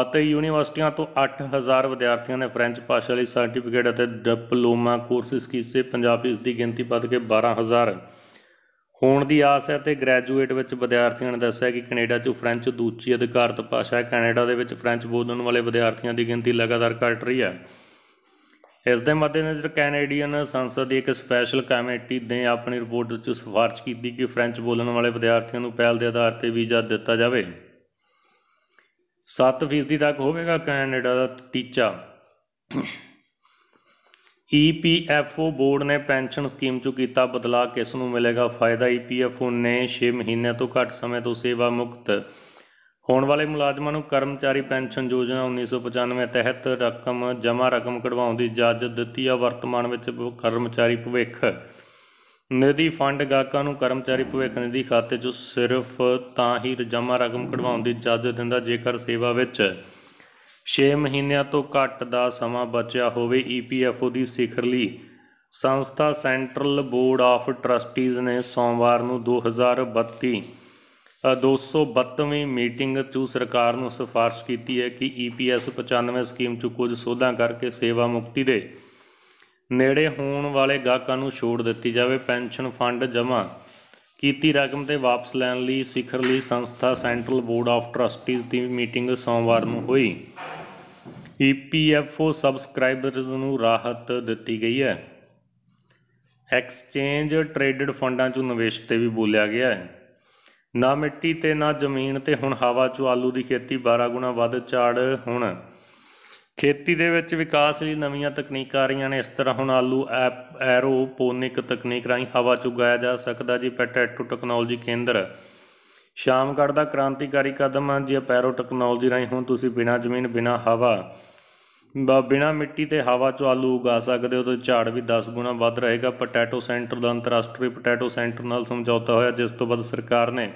ਅਤੇ ਯੂਨੀਵਰਸਿਟੀਆਂ ਤੋਂ 8000 ਵਿਦਿਆਰਥੀਆਂ ਨੇ ਫ੍ਰੈਂਚ ਭਾਸ਼ਾ ਲਈ ਸਰਟੀਫਿਕੇਟ ਅਤੇ ਡਿਪਲੋਮਾ ਕੋਰਸਿਸ ਕੀਤੇ ਪੰਜਾਬ ਇਸ ਦੀ ਗਿਣਤੀ ਵਧ ਕੇ 12000 ਹੋਣ ਦੀ ਆਸ ਹੈ ਤੇ ਗ੍ਰੈਜੂਏਟ ਵਿੱਚ ਵਿਦਿਆਰਥੀਆਂ ਨੇ ਦੱਸਿਆ ਕਿ ਕੈਨੇਡਾ 'ਚ ਫ੍ਰੈਂਚ ਦੂਜੀ ਅਧਿਕਾਰਤ ਭਾਸ਼ਾ ਹੈ ਕੈਨੇਡਾ ਦੇ ਵਿੱਚ ਫ੍ਰੈਂਚ ਬੋਲਣ ਵਾਲੇ ਵਿਦਿਆਰਥੀਆਂ ਦੀ ਗਿਣਤੀ ਲਗਾਤਾਰ ਘਟ ਰਹੀ ਹੈ ਇਸ ਦੇ ਮੱਦੇਨਜ਼ਰ ਕੈਨੇਡੀਅਨ ਸੰਸਦ ਦੀ ਇੱਕ ਸਪੈਸ਼ਲ ਕਮੇਟੀ ਨੇ ਆਪਣੀ ਰਿਪੋਰਟ ਵਿੱਚ ਸਿਫਾਰਿਸ਼ ਕੀਤੀ ਕਿ ਫ੍ਰੈਂਚ ਬੋਲਣ ਵਾਲੇ ਵਿਦਿਆਰਥੀਆਂ ਨੂੰ ਪਹਿਲ ਦੇ ਆਧਾਰ ਤੇ ਵੀਜ਼ਾ ਦਿੱਤਾ ਜਾਵੇ 7% ਤੱਕ ਹੋਵੇਗਾ ਕੈਨੇਡਾ ਦਾ ਟੀਚਾ ਈਪੀਐਫਓ ਬੋਰਡ ਨੇ ਪੈਨਸ਼ਨ ਸਕੀਮ 'ਚ ਕੀਤਾ ਬਦਲਾਅ ਕਿਸ ਨੂੰ ਮਿਲੇਗਾ ਫਾਇਦਾ ਈਪੀਐਫਓ ਨੇ 6 ਮਹੀਨਿਆਂ ਤੋਂ ਘੱਟ ਸਮੇਂ ਤੋਂ ਸੇਵਾ ਮੁਕਤ ਹੋਣ ਵਾਲੇ ਮੁਲਾਜ਼ਮਾਂ ਨੂੰ ਕਰਮਚਾਰੀ ਪੈਨਸ਼ਨ ਯੋਜਨਾ 1995 ਤਹਿਤ ਰਕਮ ਜਮ੍ਹਾਂ ਰਕਮ ਕਢਵਾਉਣ ਦੀ ਇਜਾਜ਼ਤ ਦਿੱਤੀ ਆ ਵਰਤਮਾਨ ਵਿੱਚ ਕਰਮਚਾਰੀ ਭਵਿੱਖ ਨਿਧੀ ਫੰਡ ਗਾਹਕਾਂ ਨੂੰ ਕਰਮਚਾਰੀ ਭਵਿੱਖ ਨਿਧੀ ਖਾਤੇ 'ਚੋਂ ਸਿਰਫ ਤਾਂ ਹੀ ਜਮ੍ਹਾਂ ਰਕਮ ਕਢਵਾਉਣ ਦੀ ਇਜਾਜ਼ਤ ਦਿੰਦਾ ਜੇਕਰ ਸੇਵਾ ਵਿੱਚ 6 ਮਹੀਨਿਆਂ ਤੋਂ ਘੱਟ ਦਾ ਸਮਾਂ ਬਚਿਆ ਹੋਵੇ ਈਪੀਐਫਓ ਦੀ ਸਿਖਰਲੀ ਸੰਸਥਾ ਸੈਂਟਰਲ ਬੋਰਡ ਆਫ ਟਰਸਟੀਜ਼ ਨੇ ਸੋਮਵਾਰ ਨੂੰ 2032 292ਵੀਂ ਮੀਟਿੰਗ 'ਚ ਸਰਕਾਰ ਨੂੰ ਸਿਫਾਰਿਸ਼ ਕੀਤੀ ਹੈ ਕਿ ਈਪੀਐਸ 95 ਸਕੀਮ 'ਚ ਕੁਝ ਸੋਧਾਂ ਕਰਕੇ ਸੇਵਾ ਮੁਕਤੀ ਦੇ ਨੇੜੇ ਹੋਣ ਵਾਲੇ ਗਾਹਕਾਂ ਨੂੰ ਛੋੜ ਦਿੱਤੀ ਜਾਵੇ ਪੈਨਸ਼ਨ ਫੰਡ ਜਮ੍ਹਾਂ ਕੀਤੀ ਰਕਮ ਤੇ ਵਾਪਸ ਲੈਣ ਲਈ ਸਿਖਰ ਲਈ ਸੰਸਥਾ ਸੈਂਟਰਲ ਬੋਰਡ ਆਫ ਟਰਸਟੀਜ਼ ਦੀ ਮੀਟਿੰਗ ਸੋਮਵਾਰ ਨੂੰ ਹੋਈ ਈਪੀਐਫਓ ਸਬਸਕ੍ਰਾਈਬਰਸ ਨੂੰ ਰਾਹਤ ਦਿੱਤੀ ਗਈ ਹੈ ਐਕਸਚੇਂਜ ਟ੍ਰੇਡਡ ਫੰਡਾਂ 'ਚ ਨਿਵੇਸ਼ ਤੇ ਵੀ ਬੋਲਿਆ ਗਿਆ ਹੈ ਨਾ ਮਿੱਟੀ ਤੇ ਨਾ ਜ਼ਮੀਨ ਤੇ ਹੁਣ ਹਵਾ 'ਚ ਆਲੂ ਦੀ ਖੇਤੀ 12 ਗੁਣਾ ਵੱਧ ਚਾੜ ਹੁਣ ਖੇਤੀ ਦੇ ਵਿੱਚ ਵਿਕਾਸ ਲਈ ਨਵੀਆਂ ਤਕਨੀਕਾਂ ਆ ਰਹੀਆਂ ਨੇ ਇਸ ਤਰ੍ਹਾਂ ਹੁਣ ਆਲੂ ਐਰੋਪੋਨਿਕ ਤਕਨੀਕ ਰਾਹੀਂ ਹਵਾ 'ਚ ਉਗਾਇਆ ਜਾ ਸਕਦਾ ਜੀ ਪੈਟੈਟੋ ਟੈਕਨੋਲੋਜੀ ਕੇਂਦਰ ਸ਼ਾਮਗੜ ਦਾ ਕ੍ਰਾਂਤੀਕਾਰੀ ਕਦਮ ਹੈ ਜੀ ਪੈਰੋ ਟੈਕਨੋਲੋਜੀ ਰਾਹੀਂ ਹੁਣ ਤੁਸੀਂ ਬਿਨਾਂ ਜ਼ਮੀਨ ਬਿਨਾਂ ਹਵਾ ਬਿਨਾ ਮਿੱਟੀ ਤੇ ਹਵਾ 'ਚ ਆਲੂ ਉਗਾ ਸਕਦੇ ਹੋ ਤੇ ਝਾੜ ਵੀ 10 ਗੁਣਾ ਵੱਧ ਰਹੇਗਾ ਪੋਟੈਟੋ ਸੈਂਟਰ ਦਾ ਅੰਤਰਰਾਸ਼ਟਰੀ ਪੋਟੈਟੋ ਸੈਂਟਰ ਨਾਲ ਸਮਝੌਤਾ ਹੋਇਆ ਜਿਸ ਤੋਂ ਬਾਅਦ ਸਰਕਾਰ ਨੇ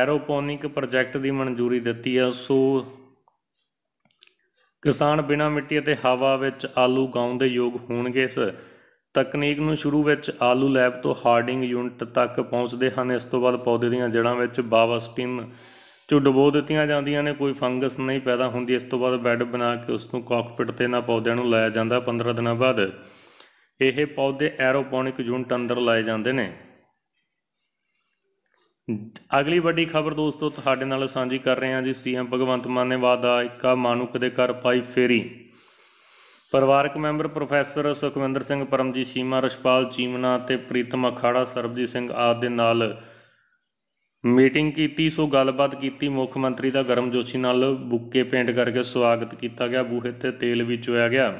ਐਰੋਪੋਨਿਕ ਪ੍ਰੋਜੈਕਟ ਦੀ ਮਨਜ਼ੂਰੀ ਦਿੱਤੀ ਹੈ ਸੋ ਕਿਸਾਨ ਬਿਨਾ ਮਿੱਟੀ ਅਤੇ ਹਵਾ ਵਿੱਚ ਆਲੂ ਉਗਾਉਣ ਦੇ ਯੋਗ ਹੋਣਗੇ ਇਸ ਤਕਨੀਕ ਨੂੰ ਸ਼ੁਰੂ ਵਿੱਚ ਆਲੂ ਲੈਬ ਤੋਂ ਹਾਰਡਿੰਗ ਯੂਨਿਟ ਤੱਕ ਪਹੁੰਚਦੇ ਹਨ ਇਸ ਤੋਂ ਬਾਅਦ ਪੌਦੇ ਦੀਆਂ ਜੜਾਂ ਵਿੱਚ ਬਾਵਾ ਸਟਿਮ ਜੋ ਡਬੋ ਦਿੱਤੀਆਂ ਜਾਂਦੀਆਂ ਨੇ ਕੋਈ ਫੰਗਸ ਨਹੀਂ ਪੈਦਾ ਹੁੰਦੀ ਇਸ ਤੋਂ ਬਾਅਦ ਬੈੱਡ ਬਣਾ ਕੇ ਉਸ ਨੂੰ ਕਾਕਪਿਟ ਤੇ ਇਹਨਾਂ ਪੌਦਿਆਂ ਨੂੰ ਲਾਇਆ ਜਾਂਦਾ 15 ਦਿਨਾਂ ਬਾਅਦ ਇਹ ਪੌਦੇ ਐਰੋਪੋਨਿਕ ਯੂਨਿਟ ਅੰਦਰ ਲਾਏ ਜਾਂਦੇ ਨੇ ਅਗਲੀ ਵੱਡੀ ਖਬਰ ਦੋਸਤੋ ਤੁਹਾਡੇ ਨਾਲ ਸਾਂਝੀ ਕਰ ਰਹੇ ਹਾਂ ਜੀ ਸੀਐਮ ਭਗਵੰਤ ਮਾਨ ਨੇ ਵਾਦਾ ਇੱਕਾ ਮਾਨੁਕ ਦੇ ਘਰ ਪਾਈ ਫੇਰੀ ਪਰਿਵਾਰਕ ਮੈਂਬਰ ਪ੍ਰੋਫੈਸਰ ਸੁਖਵਿੰਦਰ ਸਿੰਘ ਪਰਮਜੀਤ ਸ਼ੀਮਾ ਰਸ਼ਪਾਲ ਚੀਮਨਾ ਤੇ ਪ੍ਰੀਤਮ ਅਖਾੜਾ ਸਰਬਜੀਤ ਸਿੰਘ ਆਦ ਦੇ ਨਾਲ ਮੀਟਿੰਗ ਕੀਤੀ ਸੋ ਗੱਲਬਾਤ ਕੀਤੀ ਮੁੱਖ ਮੰਤਰੀ ਦਾ ਗਰਮ ਜੋਸ਼ੀ ਨਾਲ ਬੁੱਕੇ ਪੇਂਟ ਕਰਕੇ ਸਵਾਗਤ ਕੀਤਾ ਗਿਆ ਬੂਹੇ ਤੇ ਤੇਲ ਵੀ ਚੋਇਆ ਗਿਆ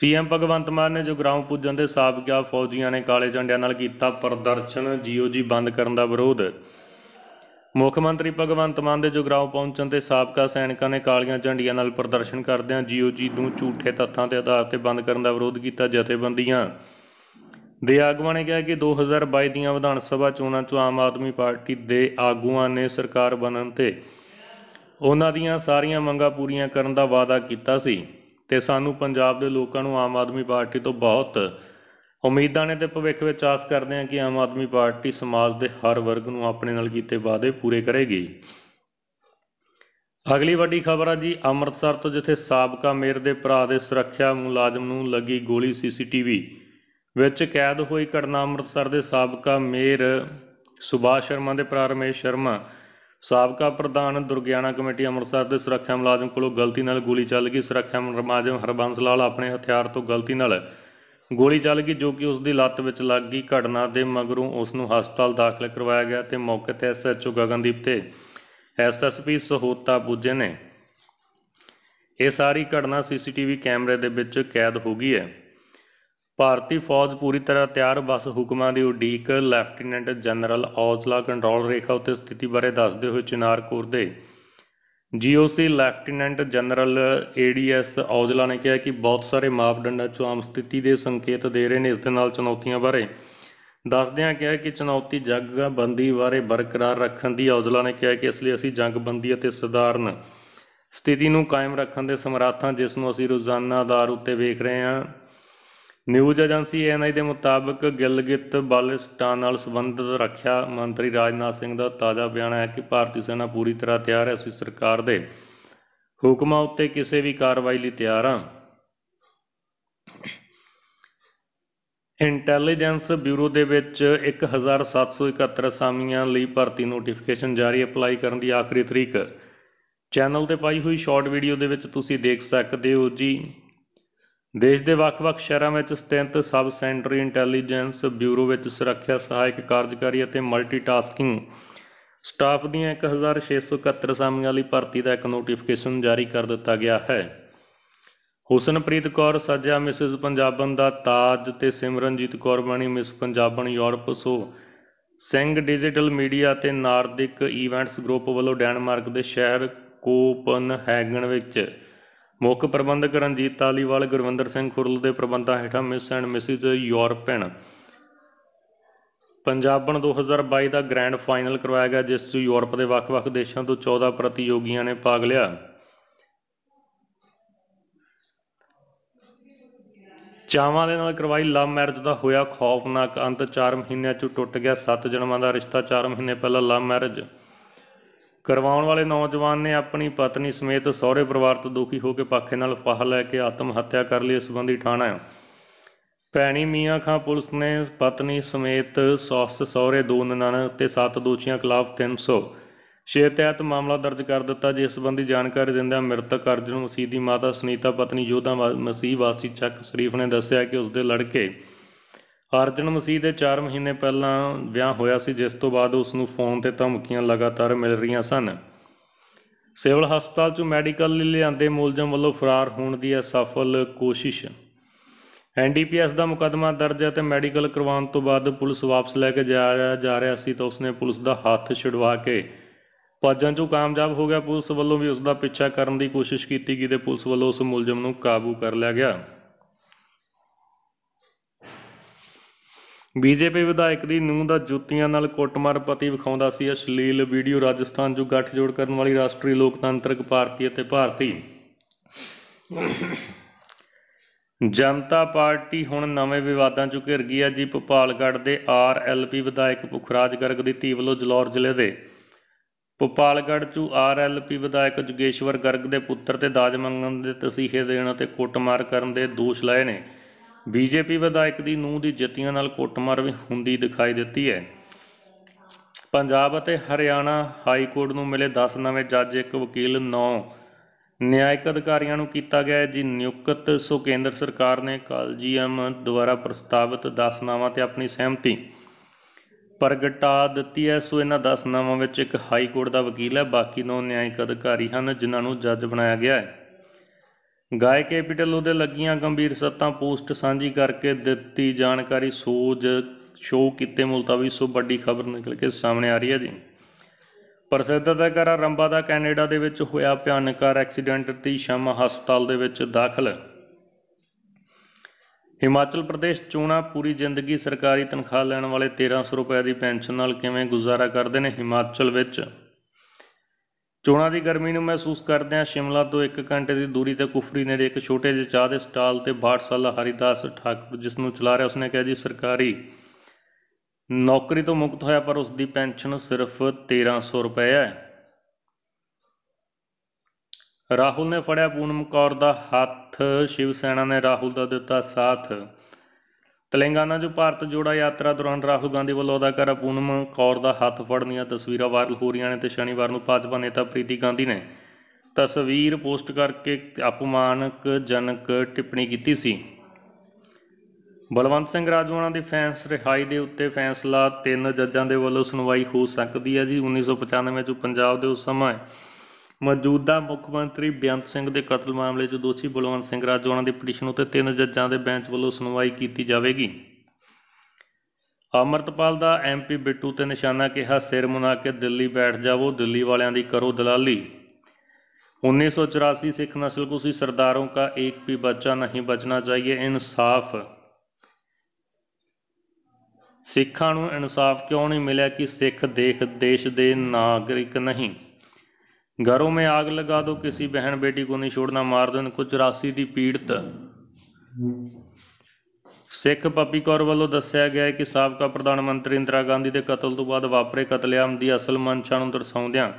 ਸੀਐਮ ਭਗਵੰਤ ਮਾਨ ਨੇ ਜੋ ਗ੍ਰਾਮ ਪੁੱਜਣ ਦੇ ਸਾਬਕਾ ਫੌਜੀਆਂ ਨੇ ਕਾਲੇ ਝੰਡਿਆਂ ਨਾਲ ਕੀਤਾ ਪ੍ਰਦਰਸ਼ਨ ਜੀਓਜੀ ਬੰਦ ਕਰਨ ਦਾ ਵਿਰੋਧ ਮੁੱਖ ਮੰਤਰੀ ਭਗਵੰਤ ਮਾਨ ਦੇ ਜੁਗਰਾਉ ਪਹੁੰਚਣ ਤੇ ਸਾਬਕਾ ਸੈਨਿਕਾਂ ਨੇ ਕਾਲੀਆਂ ਝੰਡੀਆਂ ਨਾਲ ਪ੍ਰਦਰਸ਼ਨ ਕਰਦਿਆਂ ਜੀਓਜੀ ਨੂੰ ਝੂਠੇ ਤੱਥਾਂ ਦੇ ਆਧਾਰ ਤੇ ਬੰਦ ਕਰਨ ਦਾ ਵਿਰੋਧ ਕੀਤਾ ਜਥੇਬੰਦੀਆਂ ਦੇ ਆਗੂਆਂ ਨੇ ਕਿਹਾ ਕਿ 2022 ਦੀਆਂ ਵਿਧਾਨ ਸਭਾ ਚੋਣਾਂ 'ਚ ਆਮ ਆਦਮੀ ਪਾਰਟੀ ਦੇ ਆਗੂਆਂ ਨੇ ਸਰਕਾਰ ਬਣਨ ਤੇ ਉਹਨਾਂ ਦੀਆਂ ਸਾਰੀਆਂ ਮੰਗਾਂ ਪੂਰੀਆਂ ਕਰਨ ਦਾ ਵਾਅਦਾ ਕੀਤਾ ਸੀ ਤੇ ਸਾਨੂੰ ਪੰਜਾਬ ਦੇ ਲੋਕਾਂ ਨੂੰ ਆਮ ਆਦਮੀ ਪਾਰਟੀ ਤੋਂ ਬਹੁਤ ਉਮੀਦਾਂ ਨੇ ਤੇ ਭਵਿੱਖ ਵਿੱਚ ਆਸ ਕਰਦੇ ਹਾਂ ਕਿ ਆਮ ਆਦਮੀ ਪਾਰਟੀ ਸਮਾਜ ਦੇ ਹਰ ਵਰਗ ਨੂੰ ਆਪਣੇ ਨਾਲ ਕੀਤੇ ਵਾਅਦੇ ਪੂਰੇ ਕਰੇਗੀ ਅਗਲੀ ਵੱਡੀ ਖਬਰ ਆ ਜੀ ਅੰਮ੍ਰਿਤਸਰ ਤੋਂ ਜਿੱਥੇ ਸਾਬਕਾ ਮੇਅਰ ਦੇ ਭਰਾ ਦੇ ਸੁਰੱਖਿਆ ਮੁਲਾਜ਼ਮ ਨੂੰ ਲੱਗੀ ਗੋਲੀ ਸੀਸੀਟੀਵੀ ਵਿੱਚ ਕੈਦ ਹੋਈ ਘਟਨਾ ਅੰਮ੍ਰਿਤਸਰ ਦੇ ਸਾਬਕਾ ਮੇਅਰ ਸੁਭਾਸ਼ ਸ਼ਰਮਾ ਦੇ ਭਰਾ ਰਮੇਸ਼ ਸ਼ਰਮਾ ਸਾਬਕਾ ਪ੍ਰਧਾਨ ਦੁਰਗਿਆਣਾ ਕਮੇਟੀ ਅੰਮ੍ਰਿਤਸਰ ਦੇ ਸੁਰੱਖਿਆ ਮੁਲਾਜ਼ਮ ਕੋਲੋਂ ਗਲਤੀ ਨਾਲ ਗੋਲੀ ਚੱਲ ਗਈ ਸੁਰੱਖਿਆ ਮੁਲਾਜ਼ਮ ਹਰਬੰਸ ਲਾਲ ਆਪਣੇ ਹਥਿਆਰ ਤੋਂ ਗਲਤੀ ਨਾਲ ਗੋਲੀ ਚੱਲ ਗਈ ਜੋ ਕਿ ਉਸ ਦੀ ਲੱਤ ਵਿੱਚ ਲੱਗ ਗਈ ਘਟਨਾ ਦੇ ਮਗਰੋਂ ਉਸ ਨੂੰ ਹਸਪਤਾਲ ਦਾਖਲ ਕਰਵਾਇਆ ਗਿਆ ਤੇ ਮੌਕੇ ਤੇ ਐਸਐਚਓ ਗਗਨਦੀਪ ਤੇ ਐਸਐਸਪੀ ਸਹੋਤਾ ਪੁੱਜੇ ਨੇ ਇਹ ਸਾਰੀ ਘਟਨਾ ਸੀਸੀਟੀਵੀ ਕੈਮਰੇ ਦੇ ਵਿੱਚ ਕੈਦ ਹੋ ਗਈ ਹੈ ਭਾਰਤੀ ਫੌਜ ਪੂਰੀ ਤਰ੍ਹਾਂ ਤਿਆਰ ਬਸ ਹੁਕਮਾਂ ਦੀ ਉਡੀਕ ਲੈਫਟੀਨੈਂਟ ਜਨਰਲ ਔਜਲਾ ਕੰਟਰੋਲ ਰੇਖਾ ਉੱਤੇ ਸਥਿਤੀ ਬਾਰੇ ਦੱਸਦੇ ਹੋਏ ਚਿਨਾਰ ਦੇ GOC lieutenant general ADS Aujla ਨੇ ਕਿਹਾ ਕਿ ਬਹੁਤ ਸਾਰੇ ਮਾਪਦੰਡਾਂ ਚੋਂ ਆਮ ਸਥਿਤੀ ਦੇ ਸੰਕੇਤ ਦੇ ਰਹੇ ਨੇ ਇਸ ਦੇ ਨਾਲ ਚੁਣੌਤੀਆਂ ਬਾਰੇ ਦੱਸਦਿਆਂ ਕਿਹਾ ਕਿ ਚੁਣੌਤੀ ਜੰਗਬੰਦੀ ਬਾਰੇ ਬਰਕਰਾਰ ਰੱਖਣ ਦੀ ਔਜਲਾ ਨੇ ਕਿਹਾ ਕਿ ਇਸ ਲਈ ਅਸੀਂ ਜੰਗਬੰਦੀ ਅਤੇ ਸਧਾਰਨ ਸਥਿਤੀ ਨੂੰ ਕਾਇਮ ਰੱਖਣ ਦੇ ਸਮਰੱਥਾਂ ਜਿਸ ਨੂੰ ਅਸੀਂ ਰੋਜ਼ਾਨਾ ਆਧਾਰ ਉੱਤੇ ਵੇਖ ਰਹੇ ਹਾਂ ਨਿਊਜ਼ ਏਜੰਸੀ ਐਨਆਈ ਦੇ ਮੁਤਾਬਕ ਗਿਲਗਿਤ ਬਾਲਿਸਤਾਨ ਨਾਲ ਸੰਬੰਧਿਤ ਰੱਖਿਆ ਮੰਤਰੀ ਰਾਜਨਾਥ ਸਿੰਘ ਦਾ ਤਾਜ਼ਾ ਬਿਆਨ ਹੈ ਕਿ ਭਾਰਤੀ ਸੈਨਾ ਪੂਰੀ ਤਰ੍ਹਾਂ ਤਿਆਰ ਹੈ ਅਸੀਂ ਸਰਕਾਰ ਦੇ ਹੁਕਮਾਂ ਉੱਤੇ ਕਿਸੇ ਵੀ ਕਾਰਵਾਈ ਲਈ ਤਿਆਰ ਹਾਂ ਇੰਟੈਲੀਜੈਂਸ ਬਿਊਰੋ ਦੇ ਵਿੱਚ 1771 ਅਸਾਮੀਆਂ ਲਈ ਭਰਤੀ ਨੋਟੀਫਿਕੇਸ਼ਨ ਜਾਰੀ ਅਪਲਾਈ ਕਰਨ ਦੀ ਆਖਰੀ ਤਰੀਕ ਚੈਨਲ ਤੇ ਪਾਈ ਹੋਈ ਸ਼ਾਰਟ ਵੀਡੀਓ ਦੇ ਵਿੱਚ ਤੁਸੀਂ ਦੇਖ ਸਕਦੇ ਹੋ ਜੀ ਦੇਸ਼ ਦੇ ਵੱਖ-ਵੱਖ ਸ਼ਹਿਰਾਂ ਵਿੱਚ ਸਥਿਤ ਸਬ ਸੈਂਟਰੀ ਇੰਟੈਲੀਜੈਂਸ ਬਿਊਰੋ ਵਿੱਚ ਸੁਰੱਖਿਆ ਸਹਾਇਕ ਕਾਰਜਕਾਰੀ ਅਤੇ ਮਲਟੀਟਾਸਕਿੰਗ ਸਟਾਫ ਦੀਆਂ 1671 ਸਾਮੀਆਂ ਲਈ ਭਰਤੀ ਦਾ ਇੱਕ ਨੋਟੀਫਿਕੇਸ਼ਨ ਜਾਰੀ ਕਰ ਦਿੱਤਾ ਗਿਆ ਹੈ ਹੁਸਨਪ੍ਰੀਤ ਕੌਰ ਸੱਜਾ ਮਿਸਿਸ ਪੰਜਾਬਨ ਦਾ ਤਾਜ ਤੇ ਸਿਮਰਨਜੀਤ ਕੌਰ ਬਣੀ miss Punjaban Europe so Singh digital media ਤੇ ਨਾਰਦਿਕ ਇਵੈਂਟਸ ਗਰੁੱਪ ਵੱਲੋਂ ਡੈਨਮਾਰਕ ਦੇ ਸ਼ਹਿਰ ਕੋਪਨਹੈਗਨ ਵਿੱਚ ਮੁੱਖ ਪ੍ਰਬੰਧਕ ਰਣਜੀਤ ਤਾਲੀਵਾਲ ਗੁਰਵਿੰਦਰ ਸਿੰਘ ਖੁਰਲ ਦੇ ਪ੍ਰਬੰਧਾਂ ਹੇਠਾਂ ਮਿਸ ਐਂਡ ਮਿਸਿਸ ਯੂਰਪਨ ਪੰਜਾਬਣ 2022 ਦਾ ਗ੍ਰੈਂਡ ਫਾਈਨਲ ਕਰਵਾਇਆ ਗਿਆ ਜਿਸ ਵਿੱਚ ਯੂਰਪ ਦੇ ਵੱਖ-ਵੱਖ ਦੇਸ਼ਾਂ ਤੋਂ 14 ਪ੍ਰਤੀਯੋਗੀਆਂ ਨੇ ਭਾਗ ਲਿਆ ਚਾਵਾਂ ਦੇ ਨਾਲ ਕਰਵਾਈ ਲਵ ਮੈਰਿਜ ਦਾ ਹੋਇਆ ਖੌਫਨਾਕ ਅੰਤ 4 ਮਹੀਨਿਆਂ 'ਚ ਟੁੱਟ ਗਿਆ 7 ਜਨਮਾਂ ਦਾ ਰਿਸ਼ਤਾ 4 ਮਹੀਨੇ ਪਹਿਲਾਂ ਲਵ ਮੈਰਿਜ ਕਰਵਾਉਣ ਵਾਲੇ ਨੌਜਵਾਨ ਨੇ ਆਪਣੀ ਪਤਨੀ ਸਮੇਤ ਸਹੁਰੇ ਪਰਿਵਾਰ ਤੋਂ ਦੁਖੀ ਹੋ ਕੇ ਪਾਖੇ ਨਾਲ ਫਾਹ ਲੈ ਕੇ ਆਤਮ ਹੱਤਿਆ ਕਰ ਲਈ ਇਸ ਸੰਬੰਧੀ ਥਾਣਾ ਪੈਣੀ ਮੀਆਂ ਖਾਂ ਪੁਲਿਸ ਨੇ ਪਤਨੀ ਸਮੇਤ ਸੌਸ ਸਹੁਰੇ ਦੋ ਨਨਾਣ ਤੇ ਸੱਤ ਦੋਚੀਆਂ ਖਿਲਾਫ 300 ਛੇ ਤਹਿਤ ਮਾਮਲਾ ਦਰਜ ਕਰ ਦਿੱਤਾ ਜਿਸ ਸੰਬੰਧੀ ਜਾਣਕਾਰੀ ਦਿੰਦਿਆਂ ਮ੍ਰਿਤਕ ਅਰਜਨ ਮਸੀਹ ਦੀ ਮਾਤਾ ਸੁਨੀਤਾ ਪਤਨੀ ਯੋਧਾ ਮਸੀਹ ਵਾਸੀ ਚੱਕ ਸ਼ਰੀਫ ਨੇ ਦੱਸਿਆ ਕਿ ਉਸ ਦੇ ਲੜਕੇ ਅਰਜਨ ਮਸੀਹ ਦੇ 4 ਮਹੀਨੇ ਪਹਿਲਾਂ ਵਿਆਹ ਹੋਇਆ ਸੀ ਜਿਸ ਤੋਂ ਬਾਅਦ ਉਸ ਨੂੰ ਫੋਨ ਤੇ ਧਮਕੀਆਂ ਲਗਾਤਾਰ ਮਿਲ ਰਹੀਆਂ ਸਨ ਸਿਵਲ ਹਸਪਤਾਲ ਚੋਂ ਮੈਡੀਕਲ ਲਈ ਲਿਆਂਦੇ ਮੁਲਜ਼ਮ ਵੱਲੋਂ ਫਰਾਰ ਹੋਣ ਦੀ ਅਸਫਲ ਕੋਸ਼ਿਸ਼ ਐਨਡੀਪੀਐਸ ਦਾ ਮੁਕਦਮਾ ਦਰਜ ਹੈ ਤੇ ਮੈਡੀਕਲ ਕਰਵਾਉਣ ਤੋਂ ਬਾਅਦ ਪੁਲਿਸ ਵਾਪਸ ਲੈ ਕੇ ਜਾ ਰਿਹਾ ਜਾ ਰਿਹਾ ਸੀ ਤਾਂ ਉਸਨੇ ਪੁਲਿਸ ਦਾ ਹੱਥ ਛੁਡਵਾ ਕੇ ਭੱਜਣ ਚੋਂ ਕਾਮਯਾਬ ਹੋ ਗਿਆ ਪੁਲਿਸ ਵੱਲੋਂ ਵੀ ਉਸ ਦਾ ਪਿੱਛਾ ਕਰਨ ਦੀ ਕੋਸ਼ਿਸ਼ ਕੀਤੀ ਗਈ ਤੇ ਪੁਲਿਸ ਵੱਲੋਂ ਉਸ ਮੁਲਜ਼ਮ ਨੂੰ ਕਾਬੂ ਕਰ ਲਿਆ ਗਿਆ ਬੀਜੇਪੀ ਵਿਧਾਇਕ ਦੀ ਨੂੰਹ ਦਾ ਜੁੱਤੀਆਂ ਨਾਲ ਕੁੱਟਮਾਰ ਪਤੀ ਵਿਖਾਉਂਦਾ ਸੀ ਅਸ਼ਲੀਲ ਵੀਡੀਓ ਰਾਜਸਥਾਨ ਜੋ ਗੱਠਜੋੜ ਕਰਨ ਵਾਲੀ ਰਾਸ਼ਟਰੀ ਲੋਕਤੰਤਰਕ ਪਾਰਟੀ ਅਤੇ ਭਾਰਤੀ ਜਨਤਾ ਪਾਰਟੀ ਹੁਣ ਨਵੇਂ ਵਿਵਾਦਾਂ 'ਚ ਘਿਰ ਗਈ ਹੈ ਜੀ ਭੋਪਾਲਗੜ੍ਹ ਦੇ ਆਰਐਲਪੀ ਵਿਧਾਇਕ ਪੁਖਰਾਜ ਗਰਗ ਦੀ ਧੀ ਵੱਲੋਂ ਜਲੌਰ ਜ਼ਿਲ੍ਹੇ ਦੇ ਭੋਪਾਲਗੜ੍ਹ 'ਚ ਆਰਐਲਪੀ ਵਿਧਾਇਕ ਜੁਗੇਸ਼ਵਰ ਗਰਗ ਦੇ ਪੁੱਤਰ ਤੇ ਦਾਜ ਮੰਗਣ ਦੇ ਤਸੀਹੇ ਦੇਣ ਅਤੇ ਕੁੱਟਮਾਰ ਕਰਨ ਦੇ ਦੋਸ਼ ਲਾਏ ਨੇ ਬੀਜੇਪੀ ਵਿਧਾਇਕ ਦੀ ਨੂੰਹ ਦੀ ਜੱਤੀਆਂ ਨਾਲ ਕੁੱਟਮਾਰ ਵੀ ਹੁੰਦੀ ਦਿਖਾਈ ਦਿੱਤੀ ਹੈ ਪੰਜਾਬ ਅਤੇ ਹਰਿਆਣਾ ਹਾਈ ਕੋਰਟ ਨੂੰ ਮਿਲੇ 10 ਨਵੇਂ ਜੱਜ ਇੱਕ ਵਕੀਲ 9 ਨਿਆਇਕ ਅਧਿਕਾਰੀਆਂ ਨੂੰ ਕੀਤਾ ਗਿਆ ਹੈ ਜੀ ਨਿਯੁਕਤ ਸੋ ਕੇਂਦਰ ਸਰਕਾਰ ਨੇ ਕਾਲਜੀਐਮ ਦੁਆਰਾ ਪ੍ਰਸਤਾਵਿਤ 10 ਨਾਵਾਂ ਤੇ ਆਪਣੀ ਸਹਿਮਤੀ ਪ੍ਰਗਟਾ ਦਿੱਤੀ ਹੈ ਸੋ ਇਹਨਾਂ 10 ਨਾਵਾਂ ਵਿੱਚ ਇੱਕ ਹਾਈ ਕੋਰਟ ਦਾ ਵਕੀਲ ਹੈ ਬਾਕੀ 9 ਨਿਆਇਕ ਅਧਿਕਾਰੀ ਹਨ ਜਿਨ੍ਹਾਂ ਨੂੰ ਜੱਜ ਬਣਾਇਆ ਗਿਆ ਹੈ ਗਾਇ ਕੈਪੀਟਲ ਉਹਦੇ ਲੱਗੀਆਂ ਗੰਭੀਰ ਸੱਤਾਂ ਪੋਸਟ ਸਾਂਝੀ ਕਰਕੇ ਦਿੱਤੀ ਜਾਣਕਾਰੀ ਸੋਜ ਸ਼ੋਅ ਕੀਤੇ ਮੁਲਤਵੀ ਸੋ ਵੱਡੀ ਖਬਰ ਨਿਕਲ ਕੇ ਸਾਹਮਣੇ ਆ ਰਹੀ ਹੈ ਜੀ ਪ੍ਰਸਿੱਧ ਅਦਾਕਾਰਾ ਰੰਬਾ ਦਾ ਕੈਨੇਡਾ ਦੇ ਵਿੱਚ ਹੋਇਆ ਭਿਆਨਕ ਐਕਸੀਡੈਂਟ ਤੇ ਸ਼ਮ ਹਸਪਤਾਲ ਦੇ ਵਿੱਚ ਦਾਖਲ ਹਿਮਾਚਲ ਪ੍ਰਦੇਸ਼ ਚੋਣਾ ਪੂਰੀ ਜ਼ਿੰਦਗੀ ਸਰਕਾਰੀ ਤਨਖਾਹ ਲੈਣ ਵਾਲੇ 1300 ਰੁਪਏ ਦੀ ਪੈਨਸ਼ਨ ਨਾਲ ਕਿਵੇਂ ਗੁਜ਼ਾਰਾ ਕਰਦੇ ਨੇ ਹਿਮਾਚਲ ਵਿੱਚ ਚੋਣਾਂ ਦੀ ਗਰਮੀ ਨੂੰ ਮਹਿਸੂਸ ਕਰਦਿਆਂ ਸ਼ਿਮਲਾ ਤੋਂ 1 ਘੰਟੇ ਦੀ ਦੂਰੀ ਤੇ ਕੁਫਰੀ ਨੇੜੇ ਇੱਕ ਛੋਟੇ ਜਿਹੇ ਚਾਹ ਦੇ ਸਟਾਲ ਤੇ 62 ਸਾਲਾ ਹਰੀਦਾਸ ਠਾਕੁਰ ਜਿਸ ਨੂੰ ਚਲਾ ਰਿਹਾ ਉਸਨੇ ਕਿਹਾ ਜੀ ਸਰਕਾਰੀ ਨੌਕਰੀ ਤੋਂ ਮੁਕਤ ਹੋਇਆ ਪਰ ਉਸ ਦੀ ਪੈਨਸ਼ਨ ਸਿਰਫ 1300 ਰੁਪਏ ਹੈ ਰਾਹੁਲ ਨੇ ਫੜਿਆ ਪੂਨਮ ਕੌਰ ਦਾ ਹੱਥ ਸ਼ਿਵ ਸੈਨਾ ਨੇ ਰਾਹੁਲ ਦਾ ਦਿੱਤਾ ਸਾਥ ਤੇਲੰਗਾਨਾ ਜੋ ਭਾਰਤ ਜੋੜਾ ਯਾਤਰਾ ਦੌਰਾਨ ਰਾਹੁਲ ਗਾਂਧੀ ਵੱਲੋਂ ਅਦਾਕਾਰਾ ਪੂਨਮ ਕੌਰ ਦਾ ਹੱਥ ਫੜਨ ਦੀਆਂ ਤਸਵੀਰਾਂ ਵਾਇਰਲ ਹੋ ਰਹੀਆਂ ਨੇ ਤੇ ਸ਼ਨੀਵਾਰ ਨੂੰ ਭਾਜਪਾ ਨੇਤਾ ਪ੍ਰੀਤੀ ਗਾਂਧੀ ਨੇ ਤਸਵੀਰ ਪੋਸਟ ਕਰਕੇ ਅਪਮਾਨਕ ਜਨਕ ਟਿੱਪਣੀ ਕੀਤੀ ਸੀ ਬਲਵੰਤ ਸਿੰਘ ਰਾਜਵਾਨਾ ਦੀ ਫੈਂਸ ਰਿਹਾਈ ਦੇ ਉੱਤੇ ਫੈਸਲਾ ਤਿੰਨ ਜੱਜਾਂ ਦੇ ਵੱਲੋਂ ਸੁਣਵਾਈ ਹੋ ਸਕਦੀ ਹੈ ਜੀ 1995 ਚ ਪੰਜਾਬ ਦੇ ਉਸ ਸਮੇਂ ਮੌਜੂਦਾ ਮੁੱਖ ਮੰਤਰੀ ਬੇਅੰਤ ਸਿੰਘ ਦੇ ਕਤਲ ਮਾਮਲੇ 'ਚ ਦੋਸ਼ੀ ਬਲਵੰਤ ਸਿੰਘ ਰਾਜੋਆਣਾ ਦੀ ਪਟੀਸ਼ਨ ਉੱਤੇ ਤਿੰਨ ਜੱਜਾਂ ਦੇ ਬੈਂਚ ਵੱਲੋਂ ਸੁਣਵਾਈ ਕੀਤੀ ਜਾਵੇਗੀ ਅਮਰਤਪਾਲ ਦਾ ਐਮਪੀ ਬਿੱਟੂ ਤੇ ਨਿਸ਼ਾਨਾ ਕਿਹਾ ਸਿਰ ਮੁਨਾ ਕੇ ਦਿੱਲੀ ਬੈਠ ਜਾਵੋ ਦਿੱਲੀ ਵਾਲਿਆਂ ਦੀ ਕਰੋ ਦਲਾਲੀ 1984 ਸਿੱਖ ਨਸਲ ਕੋ ਸੀ ਸਰਦਾਰੋਂ ਕਾ ਇੱਕ ਵੀ ਬੱਚਾ ਨਹੀਂ ਬਚਣਾ ਚਾਹੀਏ ਇਨਸਾਫ ਸਿੱਖਾਂ ਨੂੰ ਇਨਸਾਫ ਕਿਉਂ ਨਹੀਂ ਮਿਲਿਆ ਕਿ ਸਿੱਖ ਦੇਖ ਦੇਸ਼ ਦੇ ਨਾਗਰਿਕ ਨਹੀਂ घरों ਆਗ ਲਗਾ ਦੋ ਕਿਸੇ ਬਹਿਣ ਬੇਟੀ ਕੋ ਨਹੀਂ ਛੋੜਨਾ ਮਾਰ ਦੋ दो ਕੁਝ ਰਾਸੀ ਦੀ ਪੀੜਤ ਸਿੱਖ ਪੱਪੀ ਕੌਰ ਵੱਲੋਂ ਦੱਸਿਆ ਗਿਆ ਕਿ ਸਾਬਕਾ ਪ੍ਰਧਾਨ ਮੰਤਰੀ ਇੰਦਰਾ ਗਾਂਧੀ ਦੇ ਕਤਲ ਤੋਂ ਬਾਅਦ ਵਾਪਰੇ ਕਤਲੇਆਮ ਦੀ ਅਸਲ ਮਨਸ਼ਾ ਨੂੰ ਦਰਸਾਉਂਦਿਆਂ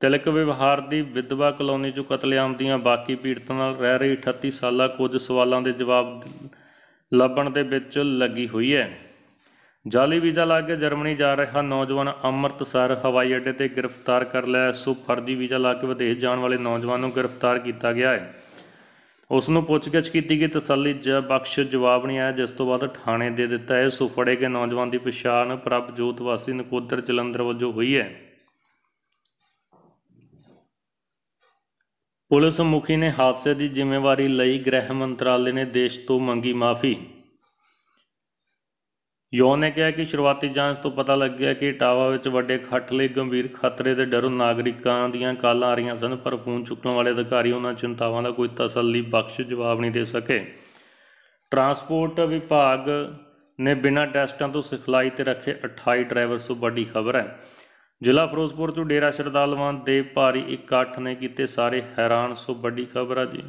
ਤਿਲਕ ਵਿਵਹਾਰ ਦੀ ਵਿਧਵਾ ਕਲੋਨੀ ਚੋਂ ਕਤਲੇਆਮ ਦੀਆਂ ਬਾਕੀ ਪੀੜਤਾਂ ਨਾਲ ਰਹਿ ਰਹੀ 38 ਸਾਲਾ ਕੁਝ ਸਵਾਲਾਂ ਦੇ ਜਵਾਬ ਲੱਭਣ ਦੇ ਵਿੱਚ ਲੱਗੀ ਹੋਈ ਹੈ ਜਾਲੀ ਵੀਜ਼ਾ ਲਾ ਕੇ ਜਰਮਨੀ ਜਾ ਰਿਹਾ ਨੌਜਵਾਨ ਅੰਮ੍ਰਿਤਸਰ ਹਵਾਈ ਅੱਡੇ ਤੇ ਗ੍ਰਿਫਤਾਰ ਕਰ ਲਿਆ ਸੋ ਫਰਜ਼ੀ ਵੀਜ਼ਾ ਲਾ ਕੇ ਵਿਦੇਸ਼ ਜਾਣ ਵਾਲੇ ਨੌਜਵਾਨ ਨੂੰ ਗ੍ਰਿਫਤਾਰ ਕੀਤਾ ਗਿਆ ਹੈ ਉਸ ਨੂੰ ਪੁੱਛਗਿੱਛ ਕੀਤੀ ਗਈ ਤਸੱਲੀ ਜ ਬਖਸ਼ ਜਵਾਬ ਨਹੀਂ ਆਇਆ ਜਿਸ ਤੋਂ ਬਾਅਦ ਥਾਣੇ ਦੇ ਦਿੱਤਾ ਹੈ ਸੋ ਫੜੇ ਗਏ ਨੌਜਵਾਨ ਦੀ ਪਛਾਣ ਪ੍ਰਭਜੋਤ ਵਾਸੀ ਨਕੋਦਰ ਜਲੰਧਰ ਵੱਜੋਂ ਹੋਈ ਹੈ ਪੁਲਿਸ ਮੁਖੀ ਨੇ ਹਾਦਸੇ ਦੀ ਜ਼ਿੰਮੇਵਾਰੀ ਲਈ ਗ੍ਰਹਿ ਮੰਤਰਾਲੇ ਨੇ ਦੇਸ਼ ਤੋਂ ਮੰਗੀ ਮਾਫੀ ਯੋਨ ਨੇ ਕਿਹਾ ਕਿ ਸ਼ੁਰੂਆਤੀ ਜਾਂਚ ਤੋਂ ਪਤਾ ਲੱਗਿਆ ਕਿ ਟਾਵਾ ਵਿੱਚ ਵੱਡੇ ਖੱਟ ਲਈ ਗੰਭੀਰ ਖਤਰੇ ਦੇ ਡਰੋਂ ਨਾਗਰਿਕਾਂ ਦੀਆਂ ਕਾਲਾਂ ਆ ਰਹੀਆਂ ਸਨ ਪਰ ਫੋਨ ਚੁੱਕਣ ਵਾਲੇ ਅਧਿਕਾਰੀ ਉਹਨਾਂ ਚਿੰਤਾਵਾਂ ਦਾ ਕੋਈ ਤਸੱਲੀ ਬਖਸ਼ ਜਵਾਬ ਨਹੀਂ ਦੇ ਸਕੇ ਟਰਾਂਸਪੋਰਟ ਵਿਭਾਗ ਨੇ ਬਿਨਾਂ ਟੈਸਟਾਂ ਤੋਂ ਸਿਖਲਾਈ ਤੇ ਰੱਖੇ 28 ਡਰਾਈਵਰ ਸੋ ਵੱਡੀ ਖਬਰ ਹੈ ਜ਼ਿਲ੍ਹਾ ਫਿਰੋਜ਼ਪੁਰ ਤੋਂ ਡੇਰਾ ਸ਼ਰਦਾਲਵਾਨ ਦੇ ਭਾਰੀ ਇਕੱਠ ਨੇ ਕੀਤੇ ਸਾਰੇ ਹੈਰਾਨ ਸੋ ਵੱਡੀ ਖਬਰ ਆ ਜੀ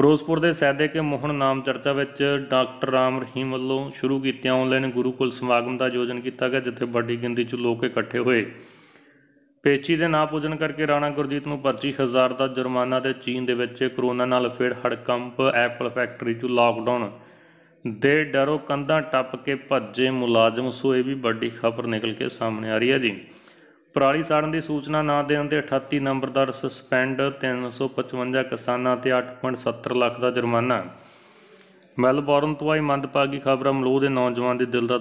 ਫਿਰੋਜ਼ਪੁਰ ਦੇ ਸੈਦੇ ਕੇ ਮੋਹਨ ਨਾਮ ਚਰਚਾ ਵਿੱਚ ਡਾਕਟਰ ਰਾਮ ਰਹੀਮ ਵੱਲੋਂ ਸ਼ੁਰੂ ਕੀਤੇ ਆਨਲਾਈਨ ਗੁਰੂਕੁਲ ਸਮਾਗਮ ਦਾ ਆਯੋਜਨ ਕੀਤਾ ਗਿਆ ਜਿੱਥੇ ਵੱਡੀ ਗਿਣਤੀ 'ਚ ਲੋਕ ਇਕੱਠੇ ਹੋਏ ਪੇਚੀ ਦੇ ਨਾ ਪੂਜਨ ਕਰਕੇ ਰਾਣਾ ਗੁਰਜੀਤ ਨੂੰ 25000 ਦਾ ਜੁਰਮਾਨਾ ਤੇ ਚੀਨ ਦੇ ਵਿੱਚ ਕਰੋਨਾ ਨਾਲ ਫੇੜ ਹੜਕੰਪ ਐਪਲ ਫੈਕਟਰੀ 'ਚ ਲਾਕਡਾਊਨ ਦੇ ਡਰੋ ਕੰਧਾਂ ਟੱਪ ਕੇ ਭੱਜੇ ਮੁਲਾਜ਼ਮ ਸੋ ਇਹ ਵੀ ਵੱਡੀ ਖਬਰ ਨਿਕਲ ਕੇ ਸਾਹਮਣੇ ਆ ਰਹੀ ਹੈ ਜੀ ਪਰਾਲੀ ਸਾੜਨ ਦੀ ਸੂਚਨਾ ਨਾ ਦੇਣ ਤੇ 38 ਨੰਬਰ ਦਾ ਸਸਪੈਂਡ 355 ਕਿਸਾਨਾਂ ਤੇ 8.70 ਲੱਖ ਦਾ ਜੁਰਮਾਨਾ ਮੈਲਬੌਰਨ ਤੋਂ ਆਈ ਮੰਦਪਾਗੀ ਖਬਰ ਅਮਲੋ ਦੇ ਨੌਜਵਾਨ ਦੇ ਦਿਲ ਦਾ